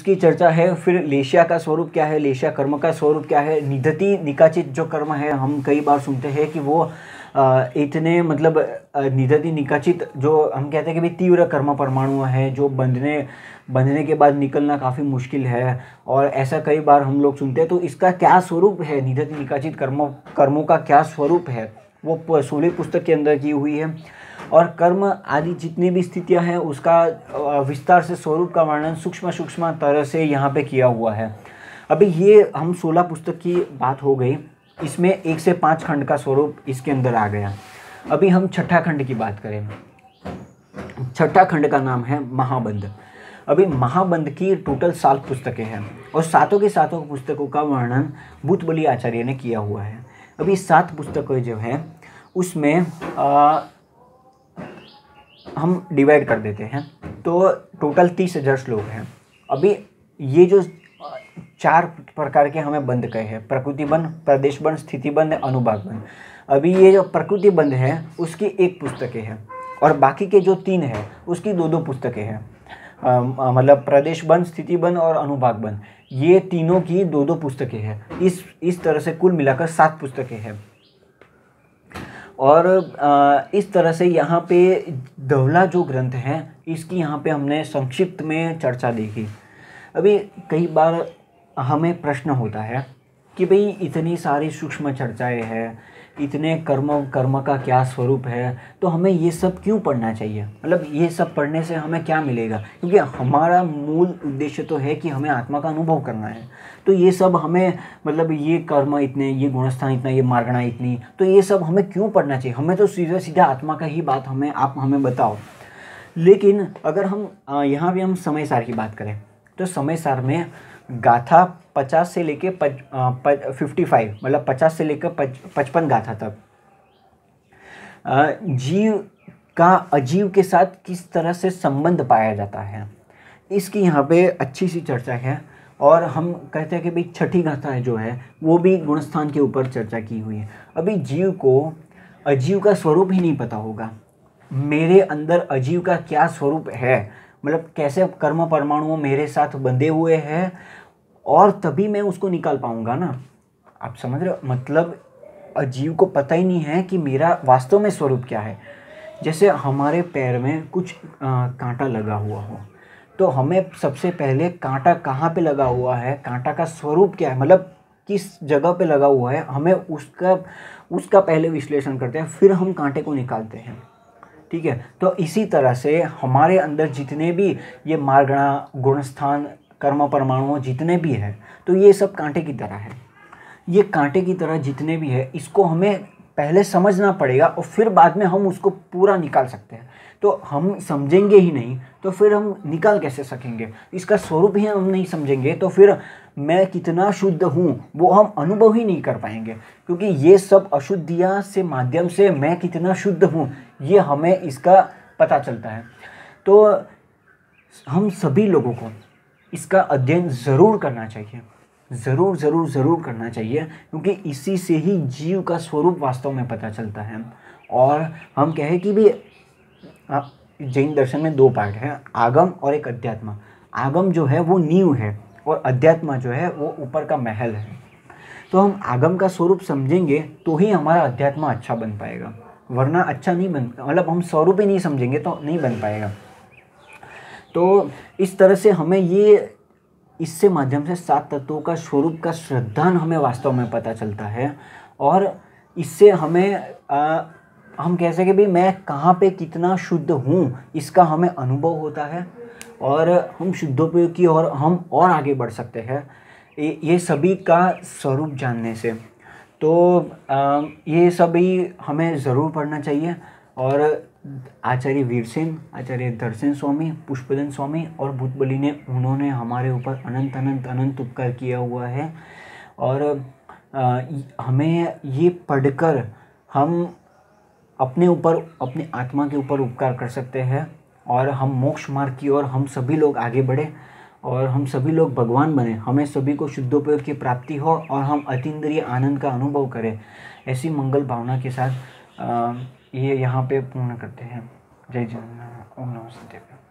उसकी चर्चा है फिर लेशिया का स्वरूप क्या है लेशिया कर्म का स्वरूप क्या है निधति निकाचित जो कर्म है हम कई बार सुनते हैं कि वो इतने मतलब निधति निकाचित जो हम कहते हैं कि भाई तीव्र कर्म परमाणु है जो बंधने बंधने के बाद निकलना काफ़ी मुश्किल है और ऐसा कई बार हम लोग सुनते हैं तो इसका क्या स्वरूप है निधति निकाचित कर्मों कर्मों का क्या स्वरूप है वो सोलह पुस्तक के अंदर की हुई है और कर्म आदि जितनी भी स्थितियां हैं उसका विस्तार से स्वरूप का वर्णन सूक्ष्म सूक्ष्म तरह से यहाँ पे किया हुआ है अभी ये हम सोलह पुस्तक की बात हो गई इसमें एक से पाँच खंड का स्वरूप इसके अंदर आ गया अभी हम छठा खंड की बात करें छठा खंड का नाम है महाबंध अभी महाबंध की टोटल सात पुस्तकें हैं और सातों के सातों पुस्तकों का वर्णन भूत आचार्य ने किया हुआ है अभी सात पुस्तकें जो हैं उसमें हम डिवाइड कर देते हैं तो टोटल तीस हज़ार श्लोक हैं अभी ये जो चार प्रकार के हमें बंद कहे हैं प्रकृति बंद प्रदेश बंद स्थिति बंद अनुभाग बंद अभी ये जो प्रकृति बंद है उसकी एक पुस्तकें हैं और बाकी के जो तीन है उसकी दो दो पुस्तकें हैं मतलब प्रदेश बंद स्थिति बंद और अनुभाग बंद ये तीनों की दो दो पुस्तकें हैं इस इस तरह से कुल मिलाकर सात पुस्तकें हैं और इस तरह से यहाँ पे धवला जो ग्रंथ है इसकी यहाँ पे हमने संक्षिप्त में चर्चा देखी अभी कई बार हमें प्रश्न होता है कि भाई इतनी सारी सूक्ष्म चर्चाएं हैं इतने कर्म कर्म का क्या स्वरूप है तो हमें ये सब क्यों पढ़ना चाहिए मतलब ये सब पढ़ने से हमें क्या मिलेगा क्योंकि हमारा मूल उद्देश्य तो है कि हमें आत्मा का अनुभव करना है तो ये सब हमें मतलब ये कर्म इतने ये गुणस्थान इतना ये मार्गणा इतनी तो ये सब हमें क्यों पढ़ना चाहिए हमें तो सीधा सीधा आत्मा का ही बात हमें आप हमें बताओ लेकिन अगर हम यहाँ भी हम समय सार की बात करें तो समय सार में गाथा पचास से लेके फिफ्टी फाइव मतलब पचास से लेकर पचपन गाथा तक जीव का अजीव के साथ किस तरह से संबंध पाया जाता है इसकी यहाँ पे अच्छी सी चर्चा है और हम कहते हैं कि भाई छठी गाथा है जो है वो भी गुणस्थान के ऊपर चर्चा की हुई है अभी जीव को अजीव का स्वरूप ही नहीं पता होगा मेरे अंदर अजीव का क्या स्वरूप है मतलब कैसे कर्म परमाणुओं मेरे साथ बंधे हुए हैं और तभी मैं उसको निकाल पाऊँगा ना आप समझ रहे हो मतलब जीव को पता ही नहीं है कि मेरा वास्तव में स्वरूप क्या है जैसे हमारे पैर में कुछ आ, कांटा लगा हुआ हो तो हमें सबसे पहले कांटा कहाँ पे लगा हुआ है कांटा का स्वरूप क्या है मतलब किस जगह पे लगा हुआ है हमें उसका उसका पहले विश्लेषण करते हैं फिर हम कांटे को निकालते हैं ठीक है तो इसी तरह से हमारे अंदर जितने भी ये मार्गणा गुणस्थान कर्म परमाणुओं जितने भी हैं तो ये सब कांटे की तरह है ये कांटे की तरह जितने भी है इसको हमें पहले समझना पड़ेगा और फिर बाद में हम उसको पूरा निकाल सकते हैं तो हम समझेंगे ही नहीं तो फिर हम निकाल कैसे सकेंगे इसका स्वरूप ही हम नहीं समझेंगे तो फिर मैं कितना शुद्ध हूँ वो हम अनुभव ही नहीं कर पाएंगे क्योंकि ये सब अशुद्धियाँ से माध्यम से मैं कितना शुद्ध हूँ ये हमें इसका पता चलता है तो हम सभी लोगों को इसका अध्ययन ज़रूर करना चाहिए ज़रूर ज़रूर ज़रूर करना चाहिए क्योंकि इसी से ही जीव का स्वरूप वास्तव में पता चलता है और हम कहें कि भी जैन दर्शन में दो पार्ट हैं आगम और एक अध्यात्म आगम जो है वो नीव है और अध्यात्म जो है वो ऊपर का महल है तो हम आगम का स्वरूप समझेंगे तो ही हमारा अध्यात्म अच्छा बन पाएगा वरना अच्छा नहीं बन मतलब हम स्वरूप ही नहीं समझेंगे तो नहीं बन पाएगा तो इस तरह से हमें ये इससे माध्यम से सात तत्वों का स्वरूप का श्रद्धान हमें वास्तव में पता चलता है और इससे हमें आ, हम कह सकें भी मैं कहाँ पे कितना शुद्ध हूँ इसका हमें अनुभव होता है और हम शुद्धों की और हम और आगे बढ़ सकते हैं ये सभी का स्वरूप जानने से तो आ, ये सभी हमें ज़रूर पढ़ना चाहिए और आचार्य वीरसेन आचार्य दर्शन स्वामी पुष्पदन स्वामी और भूतबली ने उन्होंने हमारे ऊपर अनंत अनंत अनंत उपकार किया हुआ है और आ, हमें ये पढ़कर हम अपने ऊपर अपने आत्मा के ऊपर उपकार कर सकते हैं और हम मोक्ष मार्ग की ओर हम सभी लोग आगे बढ़े और हम सभी लोग भगवान बने हमें सभी को शुद्धोपयोग की प्राप्ति हो और हम अतीन्द्रिय आनंद का अनुभव करें ऐसी मंगल भावना के साथ आ, ये यहाँ पे पूर्ण करते हैं जय जगन्नाथ ओम नमस्ते देवी